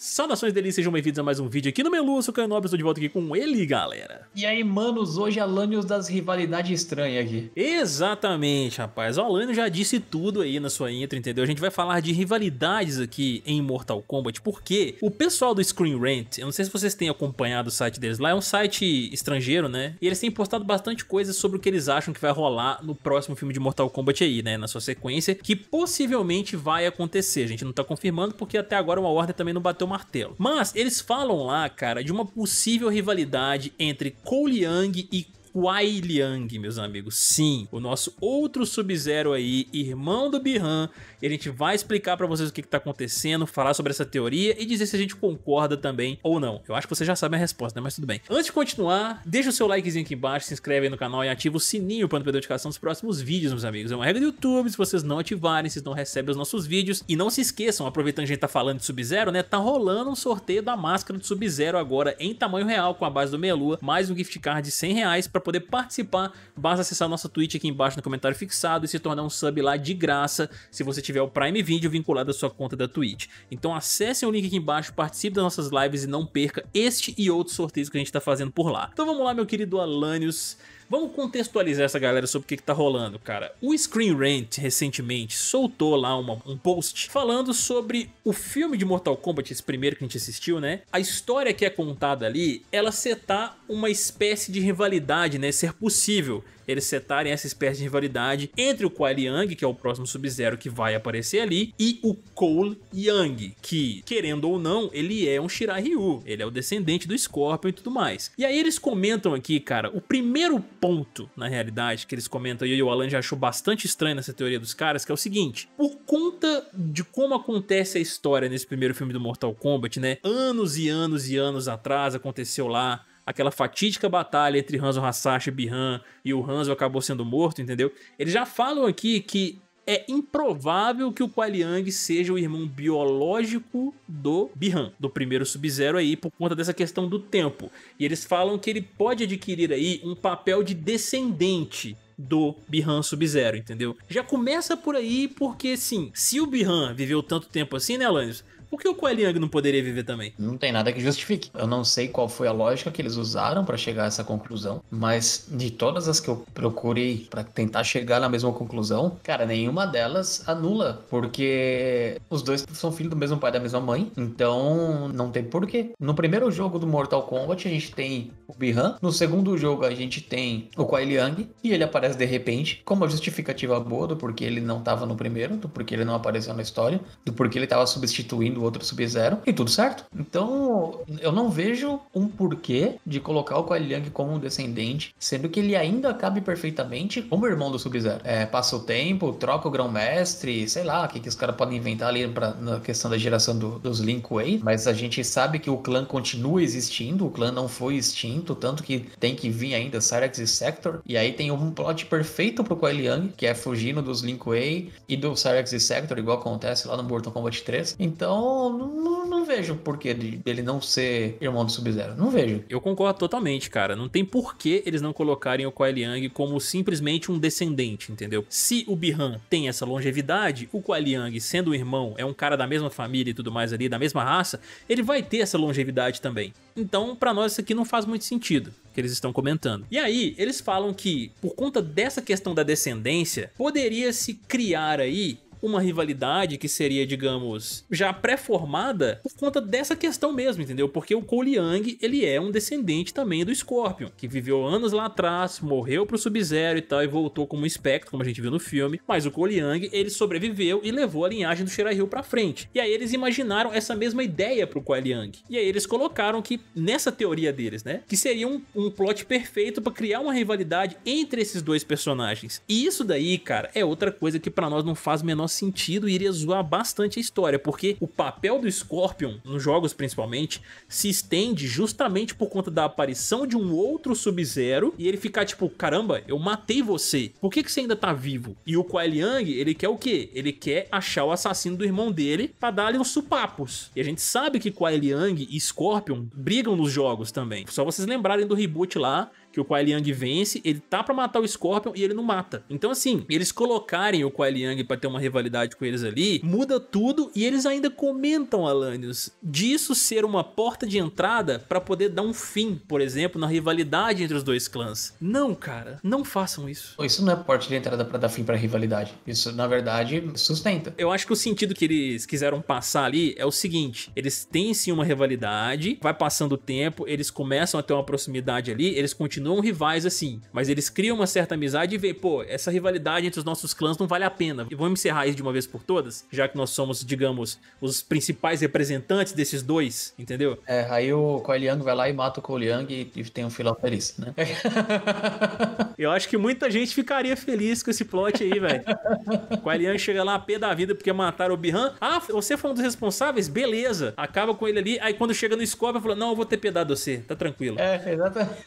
Saudações deles, sejam bem-vindos a mais um vídeo aqui no Melu, eu sou o Caio Nobre, estou de volta aqui com ele, galera. E aí, manos, hoje Alanios das rivalidades estranhas aqui. Exatamente, rapaz. O Alanios já disse tudo aí na sua intro, entendeu? A gente vai falar de rivalidades aqui em Mortal Kombat, porque o pessoal do Screen Rant, eu não sei se vocês têm acompanhado o site deles lá, é um site estrangeiro, né? E eles têm postado bastante coisas sobre o que eles acham que vai rolar no próximo filme de Mortal Kombat aí, né? Na sua sequência, que possivelmente vai acontecer. A gente não tá confirmando porque até agora uma ordem também não bateu martelo. Mas eles falam lá, cara, de uma possível rivalidade entre Cole Young e Wai Liang, meus amigos. Sim, o nosso outro Sub-Zero aí, irmão do Bihan. E a gente vai explicar para vocês o que, que tá acontecendo, falar sobre essa teoria e dizer se a gente concorda também ou não. Eu acho que você já sabe a resposta, né? Mas tudo bem. Antes de continuar, deixa o seu likezinho aqui embaixo, se inscreve aí no canal e ativa o sininho para não perder a notificação dos próximos vídeos, meus amigos. É uma regra do YouTube, se vocês não ativarem, vocês não recebem os nossos vídeos. E não se esqueçam, aproveitando que a gente tá falando de Sub-Zero, né? Tá rolando um sorteio da máscara do Sub-Zero agora em tamanho real com a base do Meia Lua, mais um gift card de 100 reais pra poder participar, basta acessar nossa Twitch aqui embaixo no comentário fixado e se tornar um sub lá de graça se você tiver o Prime Video vinculado à sua conta da Twitch. Então acessem o link aqui embaixo, participe das nossas lives e não perca este e outros sorteios que a gente está fazendo por lá. Então vamos lá, meu querido Alanios. Vamos contextualizar essa galera sobre o que, que tá rolando, cara. O Screen Rant recentemente soltou lá uma, um post falando sobre o filme de Mortal Kombat, esse primeiro que a gente assistiu, né? A história que é contada ali, ela setar uma espécie de rivalidade, né? Ser possível eles setarem essa espécie de rivalidade entre o Kuai Liang, que é o próximo Sub-Zero que vai aparecer ali, e o Cole Yang, que, querendo ou não, ele é um Shirai Ryu, ele é o descendente do Scorpion e tudo mais. E aí eles comentam aqui, cara, o primeiro ponto, na realidade, que eles comentam, e o Alan já achou bastante estranho nessa teoria dos caras, que é o seguinte, por conta de como acontece a história nesse primeiro filme do Mortal Kombat, né, anos e anos e anos atrás aconteceu lá aquela fatídica batalha entre Hanzo Hasashi e Bihan e o Hanzo acabou sendo morto, entendeu? Eles já falam aqui que é improvável que o Qualiang seja o irmão biológico do Bihan, do primeiro Sub-Zero aí, por conta dessa questão do tempo. E eles falam que ele pode adquirir aí um papel de descendente do Bihan Sub-Zero, entendeu? Já começa por aí porque, sim, se o Bihan viveu tanto tempo assim, né, Alanis? Por que o Coeliang não poderia viver também? Não tem nada que justifique. Eu não sei qual foi a lógica que eles usaram para chegar a essa conclusão, mas de todas as que eu procurei para tentar chegar na mesma conclusão, cara, nenhuma delas anula, porque os dois são filhos do mesmo pai e da mesma mãe, então não tem porquê. No primeiro jogo do Mortal Kombat a gente tem o Bihan, no segundo jogo a gente tem o Kuai Liang e ele aparece de repente, como uma justificativa boa do porquê ele não estava no primeiro, do porquê ele não apareceu na história, do porquê ele estava substituindo do outro Sub-Zero e tudo certo. Então, eu não vejo um porquê de colocar o Kuai Liang como um descendente, sendo que ele ainda cabe perfeitamente como irmão do Sub-Zero. É, passa o tempo, troca o grão-mestre, sei lá, o que, que os caras podem inventar ali pra, na questão da geração do, dos Lin Kuei, mas a gente sabe que o clã continua existindo, o clã não foi extinto, tanto que tem que vir ainda Cyrex e Sector, e aí tem um plot perfeito pro Kuai Liang, que é fugindo dos Lin Kuei e do Cyrex e Sector, igual acontece lá no Mortal Kombat 3. Então, não, não, não vejo porquê de, dele não ser irmão do Sub-Zero. Não vejo. Eu concordo totalmente, cara. Não tem porquê eles não colocarem o Kuai Liang como simplesmente um descendente, entendeu? Se o Bihan tem essa longevidade, o Kuai Liang, sendo o irmão, é um cara da mesma família e tudo mais ali, da mesma raça, ele vai ter essa longevidade também. Então, para nós isso aqui não faz muito sentido que eles estão comentando. E aí, eles falam que por conta dessa questão da descendência, poderia se criar aí uma rivalidade que seria, digamos, já pré-formada por conta dessa questão mesmo, entendeu? Porque o Cole Young, ele é um descendente também do Scorpion, que viveu anos lá atrás, morreu pro Sub-Zero e tal, e voltou como espectro, como a gente viu no filme. Mas o Cole Young, ele sobreviveu e levou a linhagem do Shira Hill pra frente. E aí eles imaginaram essa mesma ideia pro Cole Young. E aí eles colocaram que, nessa teoria deles, né, que seria um, um plot perfeito para criar uma rivalidade entre esses dois personagens. E isso daí, cara, é outra coisa que para nós não faz menor sentido e iria zoar bastante a história, porque o papel do Scorpion, nos jogos principalmente, se estende justamente por conta da aparição de um outro Sub-Zero e ele ficar tipo, caramba, eu matei você, por que, que você ainda tá vivo? E o Kuai Liang, ele quer o quê? Ele quer achar o assassino do irmão dele pra dar-lhe os supapos. E a gente sabe que Kuai Liang e Scorpion brigam nos jogos também. Só vocês lembrarem do reboot lá que o Kuai Liang vence, ele tá para matar o Scorpion e ele não mata. Então assim, eles colocarem o Kuai Liang para ter uma rivalidade com eles ali, muda tudo e eles ainda comentam, Alanios, disso ser uma porta de entrada para poder dar um fim, por exemplo, na rivalidade entre os dois clãs. Não, cara, não façam isso. Isso não é porta de entrada para dar fim para rivalidade. Isso, na verdade, sustenta. Eu acho que o sentido que eles quiseram passar ali é o seguinte, eles têm sim uma rivalidade, vai passando o tempo, eles começam a ter uma proximidade ali, eles continuam continuam rivais assim, mas eles criam uma certa amizade e veem, pô, essa rivalidade entre os nossos clãs não vale a pena. E vamos encerrar isso de uma vez por todas, já que nós somos, digamos, os principais representantes desses dois, entendeu? É, aí o Kuai Liang vai lá e mata o Kuai Liang e, tem um final feliz, né? Eu acho que muita gente ficaria feliz com esse plot aí, velho. Kuai Liang chega lá a pé da vida porque mataram o Bihan. Ah, você foi um dos responsáveis? Beleza. Acaba com ele ali, aí quando chega no Scorpion, fala, não, eu vou ter piedade de você, tá tranquilo. É, exatamente.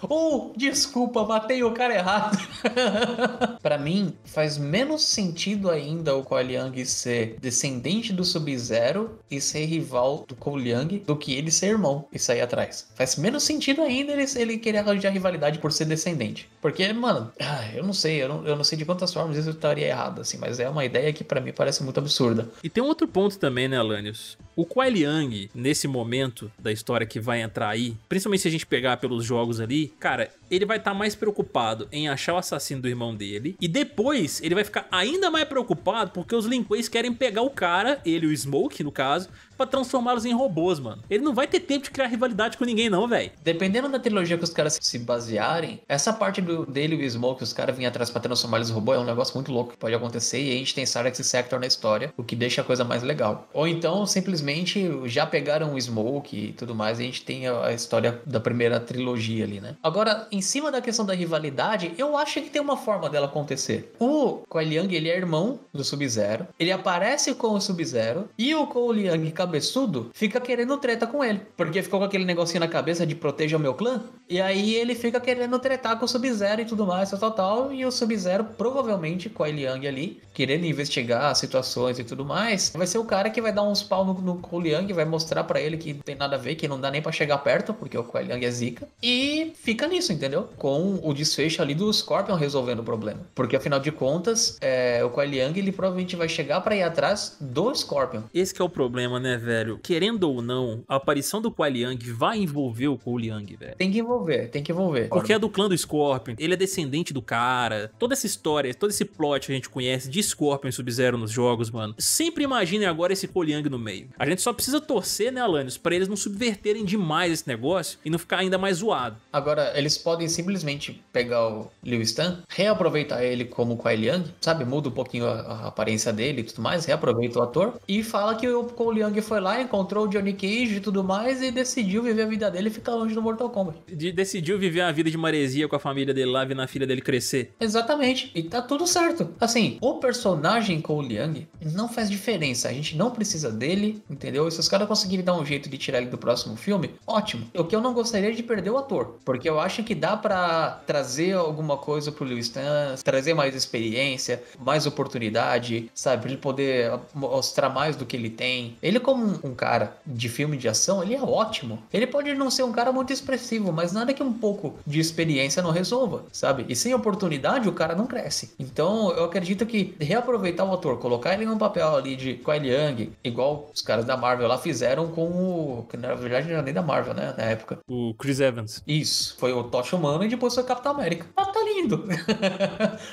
Ou, desculpa, matei o cara errado. para mim, faz menos sentido ainda o Kuai Liang ser descendente do Sub-Zero e ser rival do Kou Liang do que ele ser irmão e sair atrás. Faz menos sentido ainda ele, ele querer arranjar rivalidade por ser descendente. Porque, mano, eu não sei, eu não, eu não sei de quantas formas isso estaria errado, assim, mas é uma ideia que para mim parece muito absurda. E tem um outro ponto também, né, Alanios? O Kuai Liang, nesse momento da história que vai entrar aí, principalmente se a gente pegar pelos jogos ali, cara, ele vai estar tá mais preocupado em achar o assassino do irmão dele. E depois ele vai ficar ainda mais preocupado porque os Linquês querem pegar o cara, ele e o Smoke, no caso, pra transformá-los em robôs, mano. Ele não vai ter tempo de criar rivalidade com ninguém, não, velho. Dependendo da trilogia que os caras se basearem, essa parte do, dele e o Smoke, os caras vêm atrás pra transformar eles em robô, é um negócio muito louco que pode acontecer. E a gente tem Sarex e Sector na história, o que deixa a coisa mais legal. Ou então, simplesmente, já pegaram o Smoke e tudo mais, e a gente tem a, a história da primeira trilogia ali, né? Agora, em cima da questão da rivalidade, eu acho que tem uma forma dela acontecer. O Kuai Liang, ele é irmão do Sub-Zero, ele aparece com o Sub-Zero, e o Kuai Liang cabeçudo fica querendo treta com ele. Porque ficou com aquele negocinho na cabeça de proteger o meu clã. E aí ele fica querendo tretar com o Sub-Zero e tudo mais, tal, tal, tal. E o Sub-Zero, provavelmente, com a Liang ali, querendo investigar as situações e tudo mais, vai ser o cara que vai dar uns pau no, no Cole Liang, vai mostrar para ele que não tem nada a ver, que não dá nem para chegar perto, porque o Cole Liang é zica. E fica nisso, entendeu? Com o desfecho ali do Scorpion resolvendo o problema. Porque afinal de contas, é, o Cole Liang, ele provavelmente vai chegar para ir atrás do Scorpion. Esse é o problema, né? Né, velho? Querendo ou não, a aparição do Kuai Liang vai envolver o Kuo Liang, velho. Tem que envolver, tem que envolver. Porque é do clã do Scorpion, ele é descendente do cara. Toda essa história, todo esse plot que a gente conhece de Scorpion e Sub-Zero nos jogos, mano. Sempre imaginem agora esse Kuo Liang no meio. A gente só precisa torcer, né, Alanis, pra eles não subverterem demais esse negócio e não ficar ainda mais zoado. Agora, eles podem simplesmente pegar o Liu Stan, reaproveitar ele como Kuai Liang, sabe? Muda um pouquinho a, a aparência dele e tudo mais, reaproveita o ator e fala que o Kuo Liang foi lá, encontrou o Johnny Cage e tudo mais e decidiu viver a vida dele e ficar longe do Mortal Kombat. De, decidiu viver a vida de maresia com a família dele lá, vendo a filha dele crescer. Exatamente. E tá tudo certo. Assim, o personagem Cole Liang não faz diferença. A gente não precisa dele, entendeu? E se os caras conseguirem dar um jeito de tirar ele do próximo filme, ótimo. O que eu não gostaria é de perder o ator. Porque eu acho que dá para trazer alguma coisa pro Liu Stan, trazer mais experiência, mais oportunidade, sabe? Pra ele poder mostrar mais do que ele tem. Ele, como como um cara de filme de ação, ele é ótimo. Ele pode não ser um cara muito expressivo, mas nada que um pouco de experiência não resolva, sabe? E sem oportunidade, o cara não cresce. Então, eu acredito que reaproveitar o ator, colocar ele num papel ali de Kyle Young, igual os caras da Marvel lá fizeram com o. Que na verdade não era nem da Marvel, né? Na época. O Chris Evans. Isso. Foi o Tosh Humano e depois foi o Capitão América. Ah, tá lindo.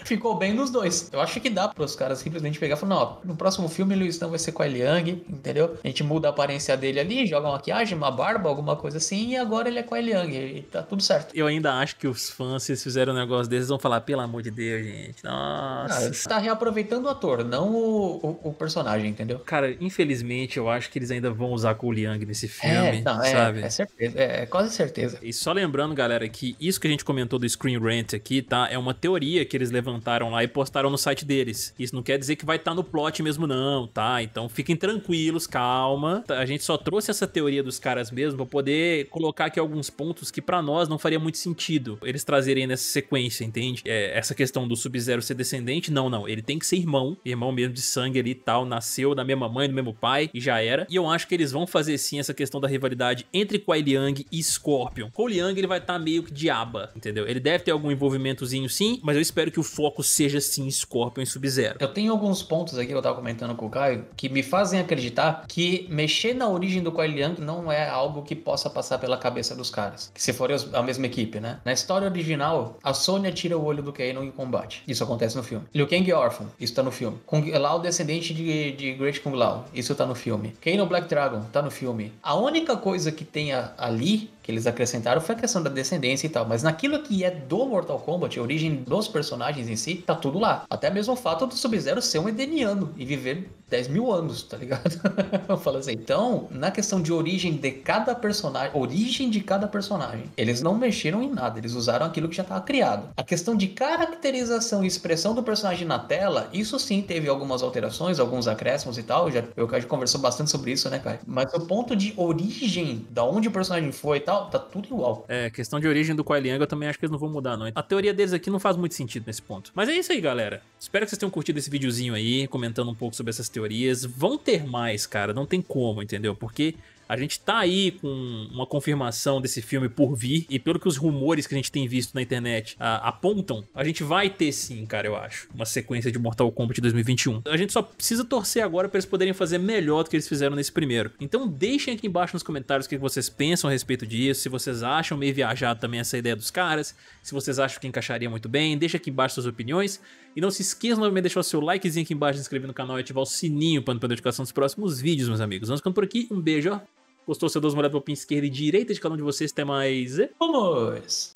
Ficou bem nos dois. Eu acho que dá para os caras simplesmente pegar e falar: não, ó, no próximo filme, Luiz não vai ser Kyle Young, entendeu? A gente muda a aparência dele ali, joga uma maquiagem, uma barba, alguma coisa assim, e agora ele é a Eliang, e tá tudo certo. Eu ainda acho que os fãs, se fizeram um negócio desses, vão falar, pelo amor de Deus, gente, ah, nossa. Ah, tá reaproveitando o ator, não o, o, o, personagem, entendeu? Cara, infelizmente, eu acho que eles ainda vão usar o Liang nesse filme, é, não, é, sabe? É, certeza, é, é quase certeza. E só lembrando, galera, que isso que a gente comentou do Screen Rant aqui, tá? É uma teoria que eles levantaram lá e postaram no site deles. Isso não quer dizer que vai estar tá no plot mesmo não, tá? Então fiquem tranquilos, calma alma. A gente só trouxe essa teoria dos caras mesmo pra poder colocar aqui alguns pontos que para nós não faria muito sentido eles trazerem nessa sequência, entende? É, essa questão do Sub-Zero ser descendente, não, não. Ele tem que ser irmão, irmão mesmo de sangue ali e tal, nasceu da mesma mãe, do mesmo pai e já era. E eu acho que eles vão fazer sim essa questão da rivalidade entre Kuai Liang e Scorpion. Kuai Liang ele vai estar tá meio que diaba, entendeu? Ele deve ter algum envolvimentozinho sim, mas eu espero que o foco seja sim Scorpion e Sub-Zero. Eu tenho alguns pontos aqui que eu tava comentando com o Caio que me fazem acreditar que mexer na origem do Coil não é algo que possa passar pela cabeça dos caras. Se forem a mesma equipe, né? Na história original, a Sonya tira o olho do Kano em combate. Isso acontece no filme. Liu Kang é órfão. Isso tá no filme. Kung Lao, é descendente de, de Great Kung Lao. Isso tá no filme. Kano Black Dragon. Tá no filme. A única coisa que tem a, ali que eles acrescentaram foi a questão da descendência e tal, mas naquilo que é do Mortal Kombat, a origem dos personagens em si, tá tudo lá. Até mesmo o fato do Sub-Zero ser um Edeniano e viver 10 mil anos, tá ligado? Eu falo assim, então, na questão de origem de cada personagem, origem de cada personagem, eles não mexeram em nada, eles usaram aquilo que já estava criado. A questão de caracterização e expressão do personagem na tela, isso sim teve algumas alterações, alguns acréscimos e tal. já, eu já conversou bastante sobre isso, né, Kai? Mas o ponto de origem, da onde o personagem foi e tal, tá tudo igual. É, questão de origem do Kuai eu também acho que eles não vão mudar, não. A teoria deles aqui não faz muito sentido nesse ponto. Mas é isso aí, galera. Espero que vocês tenham curtido esse videozinho aí, comentando um pouco sobre essas teorias. Vão ter mais, cara. Não não tem como, entendeu? Porque a gente tá aí com uma confirmação desse filme por vir, e pelo que os rumores que a gente tem visto na internet a, ah, apontam, a gente vai ter sim, cara, eu acho, uma sequência de Mortal Kombat 2021. A gente só precisa torcer agora para eles poderem fazer melhor do que eles fizeram nesse primeiro. Então deixem aqui embaixo nos comentários o que vocês pensam a respeito disso, se vocês acham meio viajado também essa ideia dos caras, se vocês acham que encaixaria muito bem, deixa aqui embaixo suas opiniões. E não se esqueça novamente de deixar o seu likezinho aqui embaixo, se inscrever no canal e ativar o sininho para não perder a notificação dos próximos vídeos, meus amigos. Vamos ficando por aqui, um beijo, ó. Gostou? Seu dois pra para esquerda e direita de cada um de vocês. Até mais. Vamos!